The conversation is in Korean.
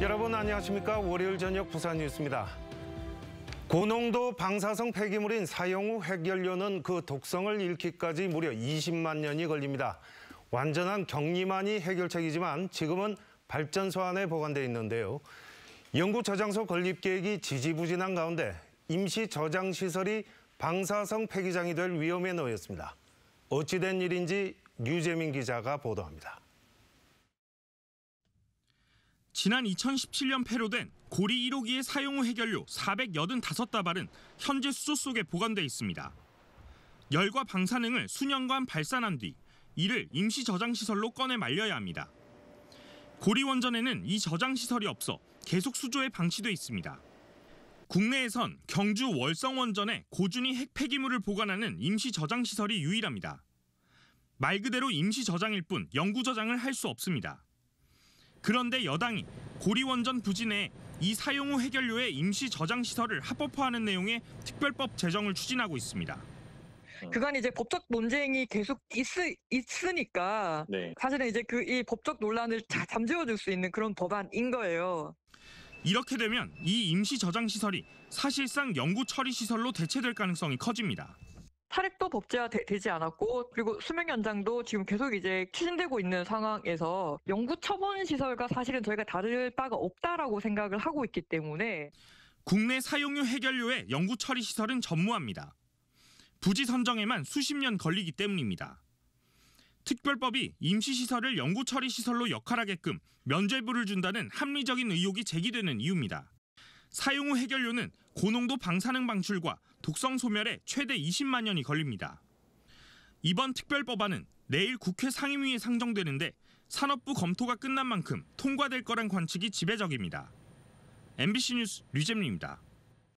여러분 안녕하십니까? 월요일 저녁 부산 뉴스입니다. 고농도 방사성 폐기물인 사용 후 핵연료는 그 독성을 잃기까지 무려 20만 년이 걸립니다. 완전한 격리만이 해결책이지만 지금은 발전소 안에 보관돼 있는데요. 연구 저장소 건립 계획이 지지부진한 가운데 임시 저장 시설이 방사성 폐기장이 될 위험에 놓였습니다. 어찌된 일인지 류재민 기자가 보도합니다. 지난 2017년 폐로된 고리 1호기의 사용 후 해결료 485다발은 현재 수소 속에 보관돼 있습니다. 열과 방사능을 수년간 발산한 뒤 이를 임시 저장시설로 꺼내 말려야 합니다. 고리 원전에는 이 저장시설이 없어 계속 수조에 방치돼 있습니다. 국내에선 경주 월성 원전에 고준위 핵 폐기물을 보관하는 임시 저장시설이 유일합니다. 말 그대로 임시 저장일 뿐 영구 저장을 할 수 없습니다. 그런데 여당이 고리원전 부진에 이 사용 후 해결료의 임시 저장 시설을 합법화하는 내용의 특별법 제정을 추진하고 있습니다. 그간 이제 법적 논쟁이 계속 있, 있으니까 네. 사실은 이제 그 이 법적 논란을 잠재워줄 수 있는 그런 법안인 거예요. 이렇게 되면 이 임시 저장 시설이 사실상 영구 처리 시설로 대체될 가능성이 커집니다. 탈핵도 법제화되지 않았고 그리고 수명 연장도 지금 계속 이제 추진되고 있는 상황에서 영구 처분 시설과 사실은 저희가 다를 바가 없다라고 생각을 하고 있기 때문에 국내 사용료 해결료의 영구 처리 시설은 전무합니다. 부지 선정에만 수십 년 걸리기 때문입니다. 특별법이 임시시설을 영구 처리 시설로 역할하게끔 면죄부를 준다는 합리적인 의혹이 제기되는 이유입니다. 사용 후 해결료는 고농도 방사능 방출과 독성 소멸에 최대 20만 년이 걸립니다. 이번 특별법안은 내일 국회 상임위에 상정되는데 산업부 검토가 끝난 만큼 통과될 거란 관측이 지배적입니다. MBC 뉴스 류재민입니다.